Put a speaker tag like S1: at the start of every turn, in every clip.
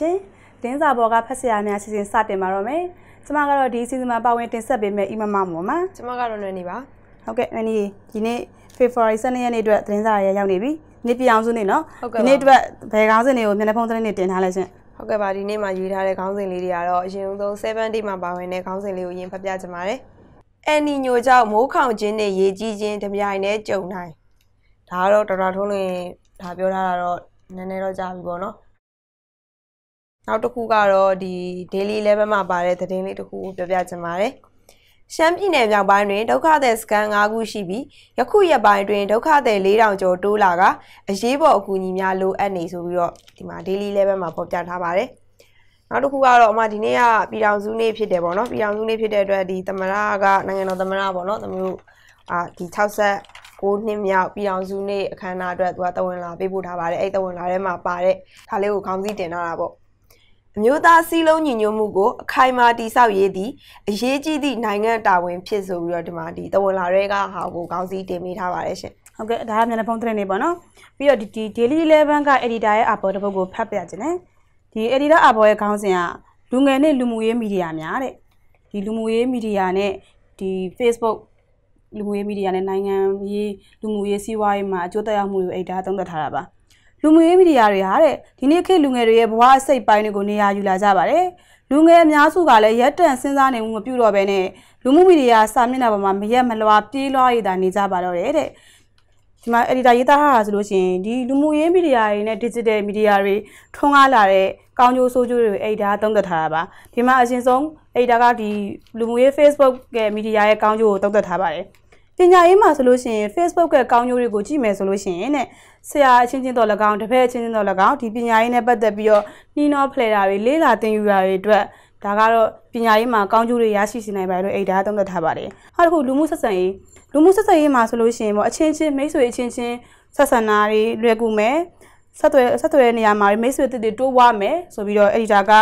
S1: ရှင်။ဒင်းစာဘော်ကဖက်ဆရာများအစီအစဉ်စတင်ပါတော့မယ်။ကျွန်မကတော့ဒီအစီအစဉ်မှာပါဝင်တင်ဆက်ပေးမယ့်အီမမမော်မှာကျွန်မကတော့နွယ်နေပါ။ဟုတ်ကဲ့နွယ်နေဒီနေ့ February 12ရက်နေ့အတွက်သတင်းစာရရောက်နေပြီ။နေ့ပြောင်စုနေ့နော်။ဒီနေ့အတွက်ဘယ်ခေါင်းစဉ်တွေကိုမျက်နှာဖုံးသတင်းတွေတင်ထား
S2: လဲရှင်။ဟုတ်ကဲ့ပါဒီနေ့မှာရေးထားတဲ့ခေါင်းစဉ်လေးတွေကတော့အရင်ဆုံး7 day မှာပါဝင်တဲ့ခေါင်းစဉ်လေးကိုရင်ဖတ်ပြချင်ပါတယ်။အန်နီညိုကြောင့်မိုးခေါင်ခြင်းနဲ့ရေကြီးခြင်းတပြိုင်တည်းကြုံနိုင်။ဒါကတော့တော်တော်ထုံးလွင်ဒါပြောထားတာတော့နည်းနည်းတော့ကြာပြီပေါ့နော်။နောက်တစ်ခုကတော့ဒီ daily 11မှာပါတဲ့သတင်းလေးတစ်ခုကိုပြောပြချင်ပါတယ်။ရှမ်းပြည်နယ်မြောက်ပိုင်းတွင်ဒုက္ခသည်စခန်း၅ခုရှိပြီးယခုရက်ပိုင်းတွင်ဒုက္ခသည်4000ကျော်တိုးလာကအရေးပေါ်အကူအညီများလိုအပ်နေဆိုပြီးတော့ဒီမှာ daily 11မှာပေါ်ပြထားပါတယ်။နောက်တစ်ခုကတော့အမဒီနေ့ကပြည်တော်စုနေ့ဖြစ်တယ်ပေါ့နော်ပြည်တော်စုနေ့ဖြစ်တဲ့အတွက်ဒီသမရကနိုင်ငံတော်သမရပေါ့နော်သမမျိုးအာဒီ69နှစ်မြောက်ပြည်တော်စုနေ့အခမ်းအနားအတွက်သူကတဝင်လာပေးပို့ထားပါတယ်အဲ့တဝင်လာထဲမှာပါတဲ့ခါလေးကိုခေါင်းစည်းတင်ထားတာပေါ့အမျိုးသားစည်းလုံးညီညွတ်မှုကိုအခိုင်အမာတည်ဆောက်ရေးသည့်အရေးကြီးသည့်နိုင်ငံတာဝန်ဖြစ်ဆိုပြီးတော့ဒီမှာဒီတဝန်လာရဲကဟာကိုခေါင်းစည်းတင်ပေးထားပါတယ်ရှင်။ဟုတ်ကဲ့ဒါကမျက်နှာဖုံးသတင်းတွေပေါ့နော်။ပြီးတော့ဒီ Daily Eleven က editor ရဲ့အပေါ်တစ်ပုဒ်ကိုဖတ်ပြခြင်းနဲ့
S1: ဒီ editor အပေါ်ရဲ့ခေါင်းစဉ်ကလူငယ်နဲ့လူမှုရေးမီဒီယာများတဲ့ဒီလူမှုရေးမီဒီယာနဲ့ဒီ Facebook လူမှုရေးမီဒီယာနဲ့နိုင်ငံရေးလူမှုရေးစီးပွားရေးမှာအကျိုးသက်ရောက်မှုတွေ editor သုံးသပ်ထားတာပါ။လူမှုရေးမီဒီယာတွေဟာတဲ့ဒီနေ့ခေတ်လူငယ်တွေရဲ့ဘဝအစိတ်ပိုင်းတွေကိုနေရာယူလာကြပါတယ်လူငယ်အများစုကလည်းရက်တန်စဉ်းစားနေမှုမပြုတော့ဘဲနဲ့လူမှုမီဒီယာစာမျက်နှာပေါ်မှာမရက်မလွာပြေးလွှားရတာနေကြပါတော့တယ်တဲ့ဒီမှာ editor ရေးသားထားတာဆိုလို့ရှိရင်ဒီလူမှုရေးမီဒီယာတွေနဲ့ digital မီဒီယာတွေထွန်းကားလာတဲ့ကောင်းကျိုးဆိုးကျိုးတွေကို editor သုံးသပ်ထားတာပါဒီမှာအရင်ဆုံး editor ကဒီလူမှုရေး Facebook ရဲ့မီဒီယာရဲ့ကောင်းကျိုးကိုသုံးသပ်ထားပါတယ်ပညာရေးမှာဆိုလို့ရှိရင် Facebook ကကောင်းကျိုးတွေကိုကြည့်မယ်ဆိုလို့ရှိရင်တဲ့ဆရာအချင်းချင်းတော်၎င်းတပည့်အချင်းချင်းတော်၎င်းဒီပညာရေးနဲ့ပတ်သက်ပြီးတော့နှီးနှောဖလှယ်တာတွေလေ့လာသင်ယူတာတွေအတွက်ဒါကတော့ပညာရေးမှာကောင်းကျိုးတွေရရှိစေနိုင်ပါတယ်လို့အိဒါသုံးသပ်ထားပါတယ်။နောက်တစ်ခုလူမှုဆက်ဆံရေးလူမှုဆက်ဆံရေးမှာဆိုလို့ရှိရင်ပေါ့အချင်းချင်းမိတ်ဆွေအချင်းချင်းဆက်ဆံတာတွေလွယ်ကူမယ်ဆက်သွယ်ဆက်သွယ်တဲ့နေရာမှာမိတ်ဆွေတစ်တွေတိုးဝါမယ်ဆိုပြီးတော့အဒီတာက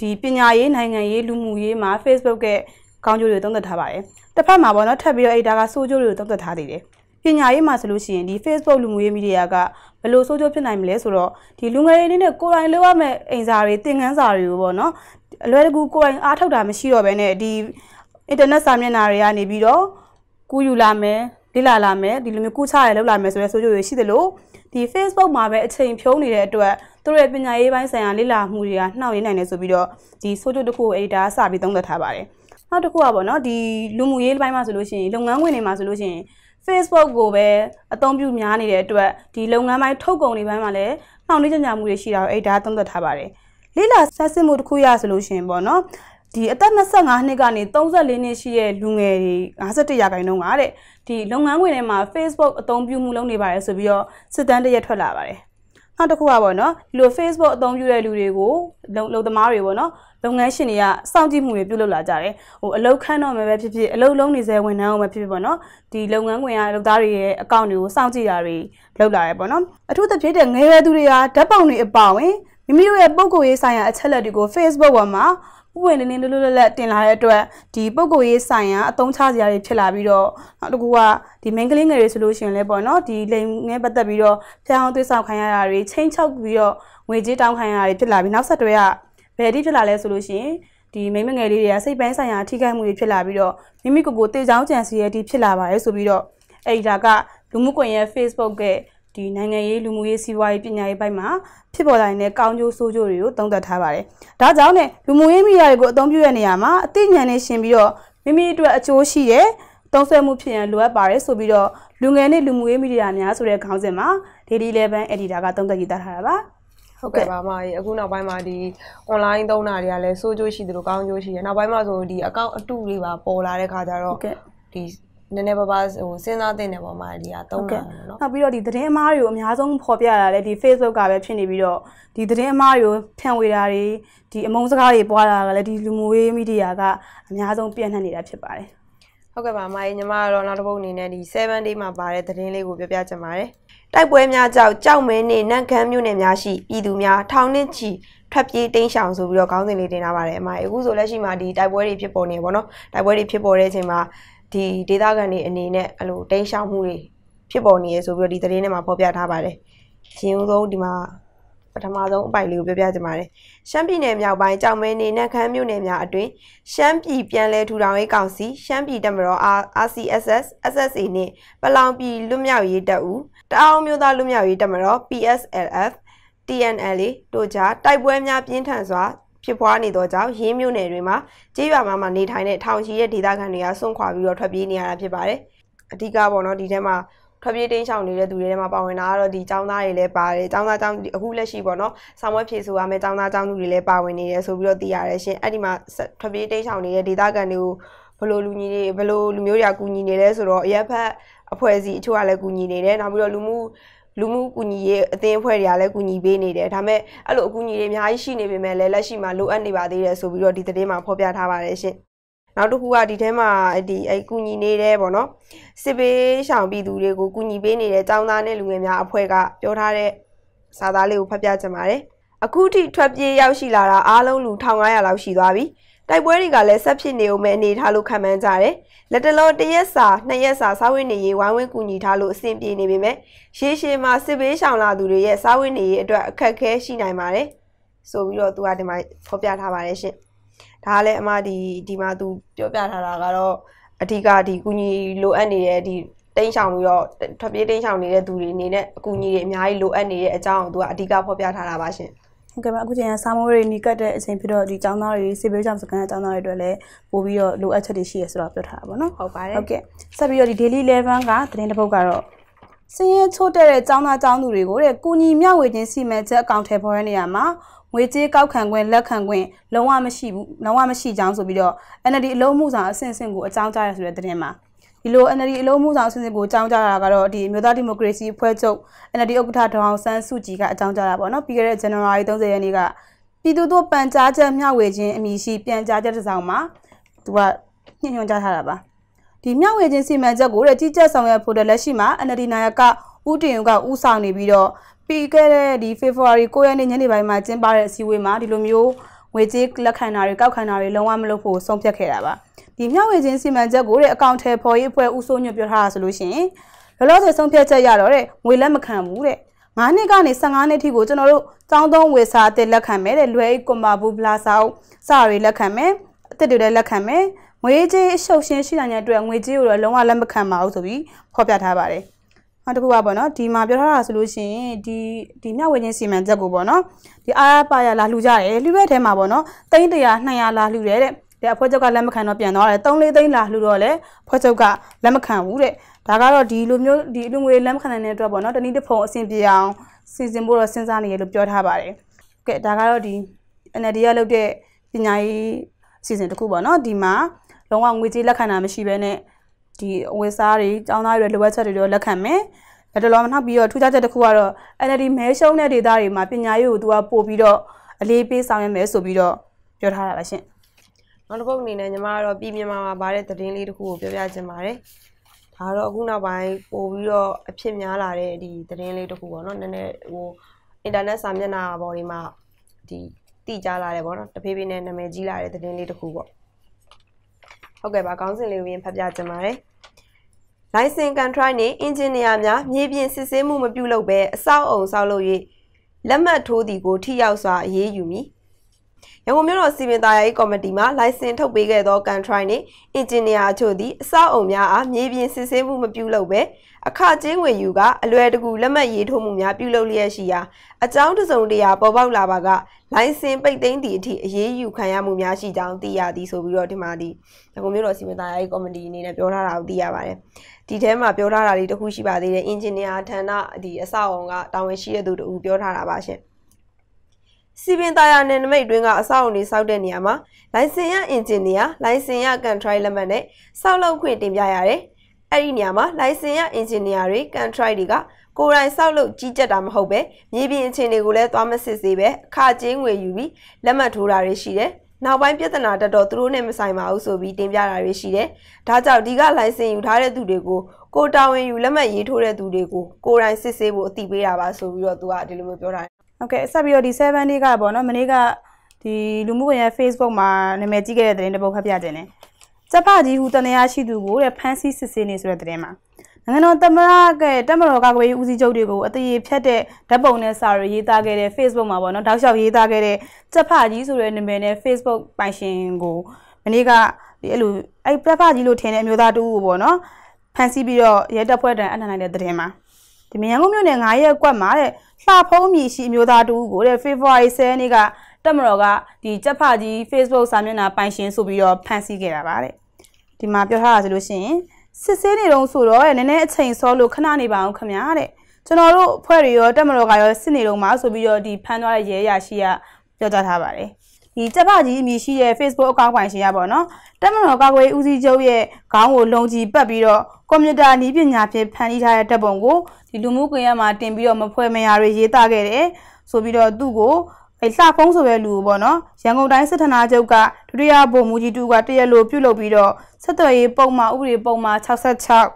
S1: ဒီပညာရေးနိုင်ငံရေးလူမှုရေးမှာ Facebook ရဲ့ကောင်းကျိုးတွေသုံးသပ်ထားပါတယ်တစ်ဖက်မှာပေါ့နော်ထပ်ပြီးတော့ editor ကဆိုးကျိုးတွေကိုသုံးသပ်ထားသေးတယ်ပညာရေးမှာဆိုလို့ရှိရင်ဒီ Facebook လူမှုရေးမီဒီယာကဘယ်လိုဆိုးကျိုးဖြစ်နိုင်မလဲဆိုတော့ဒီလူငယ်တွေအနေနဲ့ကိုယ်တိုင်လုပ်ရမယ့်အိမ်စာတွေသင်ခန်းစာတွေကိုပေါ့နော်အလွယ်တကူကိုယ်တိုင်အားထုတ်တာမရှိတော့ဘဲနဲ့ဒီ internet စာမျက်နှာတွေကနေပြီးတော့ကူးယူလာမယ်လေ့လာလာမယ်ဒီလိုမျိုးကူးချရလောက်လာမယ်ဆိုတဲ့ဆိုးကျိုးတွေရှိသလိုဒီ Facebook မှာပဲအချိန်ဖြုံးနေတဲ့အတွက်သူတို့ရဲ့ပညာရေးပိုင်းဆိုင်ရာလေ့လာမှုတွေကနှောင့်ယှဉ်နိုင်နေဆိုပြီးတော့ဒီဆိုးကျိုးတစ်ခုကို editor စပြီးသုံးသပ်ထားပါတယ်။နောက်တစ်ခုကပေါ့နော်ဒီလူမှုရေးပိုင်းမှာဆိုလို့ရှိရင်လုပ်ငန်းဝင်တွေမှာဆိုလို့ရှိရင် Facebook ကိုပဲအသုံးပြုများနေတဲ့အတွက်ဒီလုပ်ငန်းပိုင်းထုတ်ကုန်တွေပိုင်းမှာလည်းနှောင့်နှေးကြံ့ကြာမှုတွေရှိတာကိုအဲ့ဒါသုံးသပ်ထားပါတယ်လိလာဆက်စစ်မှုတစ်ခုရဆိုလို့ရှိရင်ပေါ့နော်ဒီအသက်25နှစ်ကနေ34နှစ်ရှိတဲ့လူငယ်တွေ51ရာခိုင်နှုန်းကတဲ့ဒီလုပ်ငန်းဝင်တွေမှာ Facebook အသုံးပြုမှုလုပ်နေပါတယ်ဆိုပြီးတော့စစ်တမ်းတစ်ရက်ထွက်လာပါတယ်နောက်တစ်ခုကပေါ့နော်ဒီလို Facebook အသုံးပြုတဲ့လူတွေကို လုံလုံသမားတွေပေါ့နော်လုပ်ငန်းရှင်တွေကစောင့်ကြည့်မှုတွေပြုလုပ်လာကြတယ်ဟိုအလုပ်ခန့်တော့မယ်ပဲဖြစ်ဖြစ်အလုပ်လုံးနေစေဝန်ထမ်းအောင်ပဲဖြစ်ဖြစ်ပေါ့နော်ဒီလုပ်ငန်းခွင်ကလုပ်သားတွေရဲ့အကောင့်တွေကိုစောင့်ကြည့်တာတွေလုပ်လာတယ်ပေါ့နော် အထူးသဖြင့်ငယ်ရွယ်သူတွေကဓာတ်ပုံတွေအပါဝင်မိမိတို့ရဲ့ပုံကိုယ်ရေးဆိုင်ရာအချက်အလက်တွေကို Facebook ပေါ်မှာဥပွင့်လင်းလင်းလွတ်လွတ်လပ်တင်လာတဲ့အတွက်ဒီပုံကိုရေးဆိုင်ရာအသုံးချစရာတွေဖြစ်လာပြီးတော့နောက်တစ်ခုကဒီ main ကလေးငယ်တွေဆိုလို့ရှိရင်လည်းပေါ့နော်ဒီလိမ်ငယ်ပတ်သက်ပြီးတော့ဖျောင်းသွေးဆောင်ခံရတာတွေချင်းချောက်ပြီးတော့ငွေကြေးတောင်းခံရတာတွေဖြစ်လာပြီးနောက်ဆက်တွဲကဘယ်အထိဖြစ်လာလဲဆိုလို့ရှိရင်ဒီမိမငယ်လေးတွေကစိတ်ပိုင်းဆိုင်ရာထိခိုက်မှုတွေဖြစ်လာပြီးတော့မိမိကိုယ်ကိုတေချောင်းကြံစီရတဲ့အထိဖြစ်လာပါတယ်ဆိုပြီးတော့အဲ့ဒီဒါကလူမှုကွန်ရက် Facebook ကဒီနိုင်ငံရေးလူမှုရေးစီးပွားရေးပညာရေးပိုင်းမှာဖြစ်ပေါ်လာတဲ့ကောင်းကျိုးဆိုးကျိုးတွေကိုသုံးသပ်ထားပါတယ်။ဒါကြောင့်လည်းလူမှုရေးမီဒီယာတွေကိုအသုံးပြုရတဲ့နေရာမှာအသိဉာဏ်နဲ့ရှင်ပြီးတော့မိမိအတွက်အကျိုးရှိတဲ့သုံးဆွဲမှုဖြစ်ရန်လိုအပ်ပါတယ်ဆိုပြီးတော့လူငယ်နဲ့လူမှုရေးမီဒီယာများဆ
S2: ိုတဲ့ခေါင်းစဉ်မှာ Daily Eleven Editor ကသုံးသပ်ရေးသားထားတာပါ။ဟုတ်ကဲ့ပါမကြီးအခုနောက်ပိုင်းမှာဒီ online သုံးတာတွေကလည်းစိုးကျိုးရှိသလိုကောင်းကျိုးရှိရနောက်ပိုင်းမှာဆိုဒီ account အတုတွေပါပေါ်လာတဲ့ခါကျတော့ဒီနည်းနည်းပါးပါးဟိုစဉ်းစားသင့်တယ်ပေါ့မာဒီကသုံးတာเนาะနောက်ပ
S1: ြီးတော့ဒီသတင်းအမားတွေကိုအများဆုံးဖော်ပြတာလည်းဒီ Facebook ကပဲဖြစ်နေပြီးတော့ဒီသတင်းအမားတွေကိုဖြန့်ဝေတာတွေဒီအမုန်းစကားတွေပွားတာကလည်းဒီလူမှုရေးမီဒီယာကအများဆုံးပြန့်နှံ့နေတာဖြစ်ပါတယ်
S2: ဟုတ်ကဲ့ပါမာကြီးညီမကတော့နောက်တစ်ပုတ်အနေနဲ့ဒီ7 day မှာပါတဲ့သတင်းလေးကိုပြောပြချင်ပါတယ်တိုက်ပွဲများကြောင့်ကြောက်မဲနေနန့်ခမ်းမြို့နယ်များရှိပြည်သူများထောင်နဲ့ချီထွက်ပြေးတိမ်းရှောင်ဆိုပြီးတော့ခေါင်းစဉ်လေးတင်ထားပါတယ်အမအခုဆိုလက်ရှိမှာဒီတိုက်ပွဲတွေဖြစ်ပေါ်နေပါတော့တိုက်ပွဲတွေဖြစ်ပေါ်တဲ့အချိန်မှာဒီဒေသခံတွေအနေနဲ့အလိုတိန်ရှောင်မှုတွေဖြစ်ပေါ်နေရဆိုပြီးတော့ဒီသတင်းထဲမှာဖော်ပြထားပါတယ်။ရှင်ဦးဆုံးဒီမှာပထမဆုံးအပိုက်လေးကိုပြောပြချင်ပါတယ်။ရှမ်းပြည်နယ်မြောက်ပိုင်းကြောင်မဲနေနဲ့ခမ်းမြို့နယ်များအတွင်းရှမ်းပြည်ပြန်လည်ထူထောင်ရေးကောင်စီ ရှမ်းပြည်တပ်မတော် RCSS SSA နှင့် ပလောင်ပြည်လွတ်မြောက်ရေးတပ်ဦးတအောင်မျိုးသားလွတ်မြောက်ရေးတပ်မတော် PSLF TNLA တို့ကြားတိုက်ပွဲများပြင်းထန်စွာဖြစ်ပွားနေသောကြောင့်ရင်းမြို့နယ်တွင်မှာကြေးရွာမှာမှနေထိုင်တဲ့ထောင်ချီတဲ့ဒေသခံတွေကစွန့်ခွာပြီးတော့ထွက်ပြေးနေရတာဖြစ်ပါတယ်။အဓိကပေါ့နော်ဒီထဲမှာထွက်ပြေးတိမ်းရှောင်နေတဲ့သူတွေထဲမှာပါဝင်တာကတော့ဒီចောင်းသားတွေလည်းပါတယ်။ចောင်းသားចောင်းအခုလက်ရှိပေါ့နော်။ဆောင်ဝဲဖြေဆိုရမယ်ចောင်းသားចောင်းသူတွေလည်းပါဝင်နေတယ်ဆိုပြီးတော့သိရတယ်ရှင်။အဲ့ဒီမှာထွက်ပြေးတိမ်းရှောင်နေတဲ့ဒေသခံတွေကိုဘလို့လူညီတွေဘလို့လူမျိုးတွေကကူညီနေလဲဆိုတော့အရက်ဖက်အဖွဲ့အစည်းအချို့ကလည်းကူညီနေတယ်။နောက်ပြီးတော့လူမှုလူမှုကူညီရေးအသင်းအဖွဲ့တွေကလည်းကူညီပေးနေတယ်ဒါပေမဲ့အဲ့လိုအကူအညီတွေအများကြီးရှိနေပေမဲ့လည်းလက်ရှိမှာလိုအပ်နေပါသေးတယ်ဆိုပြီးတော့ဒီသတင်းမှာဖော်ပြထားပါတယ်ရှင်နောက်တစ်ခုကဒီထဲမှာဒီအဲကူညီနေတဲ့ပေါ့နော်စစ်ဘေးရှောင်ပြည်သူတွေကိုကူညီပေးနေတဲ့ចောင်းသားနဲ့လူငယ်များအဖွဲ့ကပြောထားတဲ့စာသားလေးကိုဖတ်ပြချင်ပါတယ်အခုထိထွက်ပြေးရောက်ရှိလာတာအားလုံးလူ1500လောက်ရှိသွားပြီ။တိုက်ပွဲတွေကလည်းဆက်ဖြစ်နေုံမဲ့အနေထားလို့ခံမှန်းကြတယ်။လက်တလောတရက်စာနှစ်ရက်စာစားဝတ်နေရေးဝိုင်းဝန်းကူညီထားလို့အဆင်ပြေနေပေမဲ့ရေရှည်မှာစစ်ဘေးရှောင်လာသူတွေရဲ့စားဝတ်နေရေးအတွက်အခက်အခဲရှိနိုင်ပါတယ်။ဆိုပြီးတော့သူကဒီမှာဖော်ပြထားပါတယ်ရှင်။ဒါကလည်းအမဒီဒီမှာသူပြောပြထားတာကတော့အဓိကဒီကူညီလိုအပ်နေတဲ့ဒီတိန့်ဆောင်ပြီးတော့ထွက်ပြေးတိန့်ဆောင်နေတဲ့သူတွေအနေနဲ့အကူအညီတွေအများကြီးလိုအပ်နေတဲ့အကြောင်းကိုသူကအဓိကဖော်ပြထားတာပါရှင်။
S1: ဟုတ်ကဲ့ပါအခုချိန်ကစာမိုးတွေနီးကပ်တဲ့အချိန်ဖြစ်တော့ဒီចောင်းသားတွေစေဘေးကြောင့်စကန်တဲ့ចောင်းသားတွေအတွက်လည်းပို့ပြီးတော့လိုအပ်ချက်တွေရှိရဆိုတော့ပြောထားတာပေါ့နော်ဟုတ်ပါတယ်ဟုတ်ကဲ့ဆက်ပြီးတော့ဒီ daily 11ကသတင်းတစ်ပုဒ်ကတော့စင်းရဲချို့တဲ့တဲ့ចောင်းသားចောင်းသူတွေကိုတဲ့ကုညီမျှဝေခြင်းစီမံချက်အကောင့်ထဲပေါ်ရနေရမှာငွေကြေးကောက်ခံခွင့်လက်ခံခွင့်လုံးဝမရှိဘူးလုံးဝမရှိကြောင်းဆိုပြီးတော့ NLD အလုံးမှုဆောင်အဆင့်ဆင့်ကိုအကြောင်းကြားရဆိုတဲ့သတင်းမှာဒီလို NLD အလုံးမှုဆောင်အစီအစဉ်ကိုအကြောင်းကြားတာကတော့ဒီမြို့သားဒီမိုကရေစီအဖွဲ့ချုပ် NLD ဥက္ကဋ္ဌဒေါအောင်ဆန်းစုကြည်ကအကြောင်းကြားတာပေါ့နော်ပြီးခဲ့တဲ့ January 30ရက်နေ့ကပြည်သူတို့ပန်ကြားချက်မျှဝေခြင်းအမည်ရှိပြန်ကြားချက်တစ်စောင်မှာသူကညှိနှိုင်းကြားထားတာပါဒီမျှဝေခြင်းစီမံချက်ကိုတဲ့ကြီးကြပ်ဆောင်ရွက်ဖို့တဲ့လက်ရှိမှာ NLD နာယကဦးတင်ယုံကဦးဆောင်နေပြီးတော့ပြီးခဲ့တဲ့ဒီ February 9ရက်နေ့ညနေပိုင်းမှာကျင်းပတဲ့အစည်းအဝေးမှာဒီလိုမျိုးငွေကြေးလက်ခံတာတွေကောက်ခံတာတွေလုံးဝမလုပ်ဖို့ဆုံးဖြတ်ခဲ့တာပါဒီမျှဝေခြင်းစီမံချက်ကိုတဲ့အကောင့်ထဲပေါ်ရေးအဖွဲ့ဦးစိုးညွှန်ပြောထားတာဆိုလို့ရှိရင်လောလောဆယ်ဆုံးဖြတ်ချက်ရတော့တဲ့ငွေလက်မခံဘူးတဲ့9နှစ်ကနေ15နှစ်ထိကိုကျွန်တော်တို့ကျောင်းသုံးဝေစာအသစ်လက်ခံမယ်တဲ့လွယ်အိတ်ကွန်ပါဘူးဘလာစာအုပ်စာတွေလက်ခံမယ်အသစ်တွေလည်းလက်ခံမယ်ငွေကြေးအရှုပ်ရှင်ရှိနိုင်တဲ့အတွက်ငွေကြေးကိုတော့လုံးဝလက်မခံပါဘူးဆိုပြီးဖော်ပြထားပါတယ်နောက်တစ်ခုကပေါ့နော်ဒီမှာပြောထားတာဆိုလို့ရှိရင်ဒီဒီမျှဝေခြင်းစီမံချက်ကိုပေါ့နော်ဒီအာပါရလာလှူကြတယ်လှူရက်ထဲမှာပေါ့နော်300 200လာလှူတယ်တဲ့တဲ့အဖွဲ့ချုပ်ကလက်မခံတော့ပြန်သွားတယ်3-4သိန်းလာလှူတော့လေအဖွဲ့ချုပ်ကလက်မခံဘူးတဲ့ဒါကတော့ဒီလိုမျိုးဒီလူငွေလက်မခံတဲ့အတွက်ပေါ့နော်တနည်းတစ်ဖုံအဆင်ပြေအောင်စဉ်းစဉ်ဖို့တော့စဉ်းစားနေရလို့ပြောထားပါတယ်ကဲဒါကတော့ဒီ NLD ကလုပ်တဲ့ပညာရေးအစီအစဉ်တစ်ခုပေါ့နော်ဒီမှာလုံးဝငွေကြေးလက်ခံတာမရှိဘဲနဲ့ဒီအဝတ်စားတွေចောင်းသားတွေလိုအပ်ချက်တွေတော့လက်ခံမယ်ဒါတလောနောက်ပြီးတော့ထူးခြားချက်တစ်ခုကတော့ NLD မဲရှုံးတဲ့ဒေသတွေမှာပညာရေးကိုသူကပို့ပြီးတော့အလေးပေးဆောင်ရွက်မယ်ဆိုပြီးတော့ပြောထားတာပါရှင်
S2: နောက်တစ်ပုတ်အနေနဲ့ညီမကတော့ပြည်မြန်မာမှာဗားတဲ့သတင်းလေးတစ်ခုကိုပြောပြချင်ပါတယ်ဒါတော့အခုနောက်ပိုင်းပို့ပြီးတော့အဖြစ်များလာတဲ့ဒီသတင်းလေးတစ်ခုပေါ့နော်နည်းနည်းဟိုအင်တာနက်စာမျက်နှာပေါ်ဒီမှာဒီတိကျလာတယ်ပေါ့နော်တဖေးဖေးနဲ့နာမည်ကြီးလာတဲ့သတင်းလေးတစ်ခုပေါ့ဟုတ်ကဲ့ပါကောင်းစင်လေးကိုရင်ဖတ်ပြချင်ပါတယ်လိုင်စင်ကန်ထရိုက်နှင့်အင်ဂျင်နီယာများမြေပြင်စစ်ဆေးမှုမပြုလုပ်ဘဲအဆောက်အုံဆောက်လုပ်၍လက်မှတ်ထိုးသည်ကိုထိရောက်စွာအရေးယူမည်။ရန်ကုန်မြို့တော်စီမံသားရေးကော်မတီမှလိုင်စင်ထုတ်ပေးခဲ့သောကန်ထရိုင်းနှင့်အင်ဂျင်နီယာအချို့သည်အဆောက်အုံများအားမြေပြင်စစ်ဆေးမှုမပြုလုပ်ဘဲအခကျင်းငွေယူကအလွယ်တကူလက်မှတ်ရေးထိုးမှုများပြုလုပ်လျက်ရှိရာအကြောင်းတစုံတရာပေါ်ပေါက်လာပါကလိုင်စင်ပိတ်သိမ်းသည့်အထိအရေးယူခံရမှုများရှိကြောင်းသိရသည်ဆိုပြီးတော့ဒီမှာဒီရန်ကုန်မြို့တော်စီမံသားရေးကော်မတီအနေနဲ့ပြောထားတာကိုသိရပါတယ်ဒီထဲမှာပြောထားတာလေးတခုရှိပါသေးတယ်အင်ဂျင်နီယာဌာနဒီအဆောက်အုံကတာဝန်ရှိတဲ့သူတူပြောထားတာပါရှင်စီပင်သားရနယ်နိမိတ်တွင်းကအဆောက်အဦတွေစောက်တဲ့နေရာမှာလိုင်စင်ရအင်ဂျင်နီယာလိုင်စင်ရကန်ထရိုက်လက်မှတ်နဲ့စောက်လုပ်ခွင့်တင်ပြရတယ်။အဲ့ဒီနေရာမှာလိုင်စင်ရအင်ဂျင်နီယာတွေကန်ထရိုက်တွေကကိုယ်တိုင်စောက်လုပ်ကြီးကြပ်တာမဟုတ်ပဲမြေပြင်အခြေအနေကိုလည်းသွားမစစ်စေပဲအခကြေးငွေယူပြီးလက်မှတ်ထိုးတာတွေရှိတယ်။နောက်ပိုင်းပြဿနာတက်တော့သူတို့နဲ့မဆိုင်ပါဘူးဆိုပြီးတင်ပြတာတွေရှိတယ်။ဒါကြောင့်ဒီကလိုင်စင်ယူထားတဲ့သူတွေကိုကိုတာဝန်ယူလက်မှတ်ရေးထိုးတဲ့သူတွေကိုကိုယ်တိုင်စစ်ဆေးဖို့အတိပေးတာပါဆိုပြီးတော့သူကဒီလိုမျိုးပြောတာဟုတ်ကဲ့ဆက်ပြီးတော့ဒီ
S1: 7 day ကပေါ့နော်မနေ့ကဒီလူမှုကွန်ရက် Facebook မှာနာမည်ကြီးခဲ့တဲ့သတင်းတစ်ပုဒ်ဖတ်ပြခြင်းတယ်ကျပကြီးဟူတန်ရာရှိသူကိုတဲ့ဖမ်းဆီးစစ်ဆေးနေဆိုတဲ့သတင်းမှာနိုင်ငံတော်သမ္မတကတက်မတော်ကာကွယ်ရေးဦးစီးချုပ်တွေကိုအတရေဖြတ်တဲ့ဓာတ်ပုံနဲ့စာရရေးသားခဲ့တဲ့ Facebook မှာပေါ့နော်တောက်လျှောက်ရေးသားခဲ့တဲ့ကျဖကြီးဆိုတဲ့နာမည်နဲ့ Facebook ပိုင်ရှင်ကိုမနေ့ကဒီအဲ့လိုအဲ့ကျဖကြီးလို့ထင်တဲ့အမျိုးသားတူကိုပေါ့နော်ဖမ်းဆီးပြီးတော့ရဲတပ်ဖွဲ့တန်အနှံ့လိုက်တဲ့သတင်းမှာဒီမရန်ကုန်မြို့နယ်9ရက်ကွက်မှာတဲ့လှဖုံးမြည်ရှိအမျိုးသားတူကိုတဲ့ February 10ရက်နေ့ကတက်မတော်ကဒီကြက်ဖကြီး Facebook စာမျက်နှာပိုင်ရှင်ဆိုပြီးတော့ဖန်ဆီးခဲ့တာပါတဲ့ဒီမှာပြောထားတာဆိုလို့ရှိရင်စစ်ဆေးနေတော့ဆိုတော့နည်းနည်းအချိန်စောလို့ခဏနေပါအောင်ခင်ဗျာတဲ့ကျွန်တော်တို့အဖွဲ့တွေရောတက်မတော်ကရောစစ်နေတော့မှာဆိုပြီးတော့ဒီဖမ်းသွားတဲ့ရဲရရှိကပြောကြားထားပါတယ်ဒီကျပကြီးအမည်ရှိတဲ့ Facebook အကောင့်ပိုင်ရှင်ရပါတော့။တက်မတော်ကာကွယ်ဦးစီးချုပ်ရဲ့ခေါင်းကိုလုံခြည်ပတ်ပြီးတော့ကွန်ပျူတာနည်းပညာဖြင့်ဖန်တီးထားတဲ့တပ်ပုံကိုဒီလူမှုကွန်ရက်မှာတင်ပြီးတော့မဖွဲမရာတွေရေးသားခဲ့တယ်။ဆိုပြီးတော့သူ့ကိုအဲ့လှဖုံးဆိုတဲ့လူကိုပေါ့နော်ရန်ကုန်တိုင်းစစ်ထနာချုပ်ကဒုတိယဗိုလ်မှူးကြီးတူကတရက်လိုပြုတ်လုပ်ပြီးတော့ဆက်သွယ်ရေးပုံမှာဥပဒေပုံမှာ66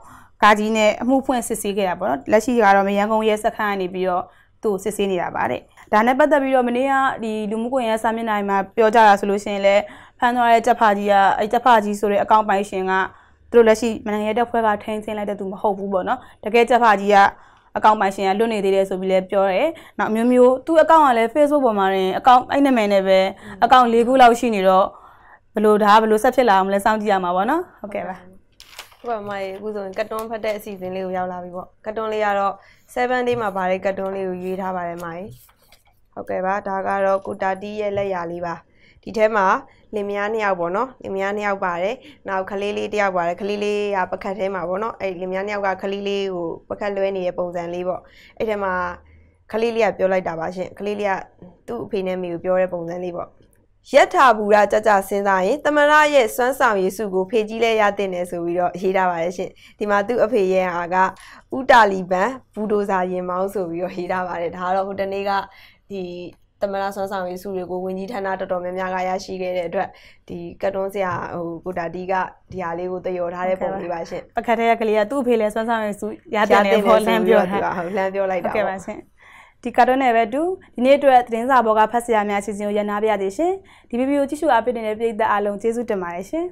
S1: ကာကြီးနဲ့အမှုဖွင့်စစ်ဆေးခဲ့တာပေါ့နော်လက်ရှိကတော့ရန်ကုန်ရဲစခန်းကနေပြီးတော့သူ့ကိုစစ်ဆေးနေတာပါတဲ့ဒါနဲ့ပတ်သက်ပြီးတော့မနေ့ကဒီလူမှုကွန်ရက်စာမျက်နှာမှာပြောကြတာဆိုလို့ရှိရင်လည်းဖမ်းသွားတဲ့ကြက်ဖာကြီးကအဲကြက်ဖာကြီးဆိုတဲ့အကောင့်ပိုင်ရှင်ကသူတို့လက်ရှိမနိုင်ငံရဲ့တပ်ဖွဲ့ကထိန်းသိမ်းလိုက်တဲ့သူမဟုတ်ဘူးပေါ့နော်တကယ်ကြက်ဖာကြီးကအကောင့်ပိုင်ရှင် ကလွတ်နေသေးတယ်ဆိုပြီးလည်းပြောတယ်။နောက်အမျိုးမျိုးသူ့အကောင့်ကလည်း Facebook ပေါ်မှာတင်အကောင့်အဲ့နာမည်နဲ့ပဲအကောင့်၄ခုလောက်ရှိနေတော့ဘလို့ဒါဘလို့ဆက်ဖြစ်လာအောင်လဲစောင့်ကြည့်ရမှာပေါ့နော်ဟုတ်ကဲ့ပါ
S2: ဟုတ်ပါမမရေအခုဆိုရင်ကတ်တွန်းဖတ်တဲ့အစီအစဉ်လေးကိုရောက်လာပြီပေါ့ကတ်တွန်းလေးကတော့7 day မှာဗားတဲ့ကတ်တွန်းလေးကိုရေးထားပါတယ်မမရေဟုတ်ကဲ့ပါဒါကတော့ကုတာတီးရဲ့လက်ရာလေးပါဒီထဲမှာလင်မယားနှစ်ယောက်ပေါ့နော်လင်မယားနှစ်ယောက်ပါတယ်နောက်ကလေးလေးတစ်ယောက်ပါတယ်ကလေးလေးကပကတ်ထဲမှာပေါ့နော်အဲ့လင်မယားနှစ်ယောက်ကကလေးလေးကိုပကတ်လွဲနေတဲ့ပုံစံလေးပေါ့အဲ့ထဲမှာကလေးလေးကပြောလိုက်တာပါရှင်ကလေးလေးကသူ့အဖေနဲ့မိကိုပြောတဲ့ပုံစံလေးပေါ့ယထာဘူရာကြကြစဉ်းစားရင်တမရရဲ့စွမ်းဆောင်ရည်စုကို ဖေကြီးလဲရတဲ့နယ်ဆိုပြီးတော့ရေးထားပါတယ်ရှင်ဒီမှာသူ့အဖေရဲ့ဟာကဥတာလီဘန်ဘူဒိုဇာရင်မောင်းဆိုပြီးတော့ရေးထားပါတယ်ဒါကတော့ဟိုတနေ့ကဒီသမရဆွမ်းဆောင်ရေးစုတွေကိုဝင်ကြီးဌာနတော်တော်များများကရရှိခဲ့တဲ့အတွက်ဒီကတ်တွန်းဆရာဟိုကိုတာတီကဒီဟာလေးကိုတယောထားတဲ့ပုံလေးပါရှင်
S1: ပကတ်ထဲကကလေးကသူ့အဖေလည်းဆွမ်းဆောင်ရေးစုရတဲ့နယ်ပေါ်လမ်းပြောတာဟုတ်လမ်းပြောလိုက်တာဟုတ်ကဲ့ပါရှင်ဒီကတ်တွန်းနဲ့ပဲတူဒီနေ့အတွက်သတင်းစာဘောကဖတ်ဆရာများအစီအစဉ်ကိုရနာပြရသေးရှင်ဒီဗီဒီယိုကြည့်ရှုအားပေးနေတဲ့ပရိသတ်အားလုံးကျေးဇူးတင်ပါတယ်ရှင်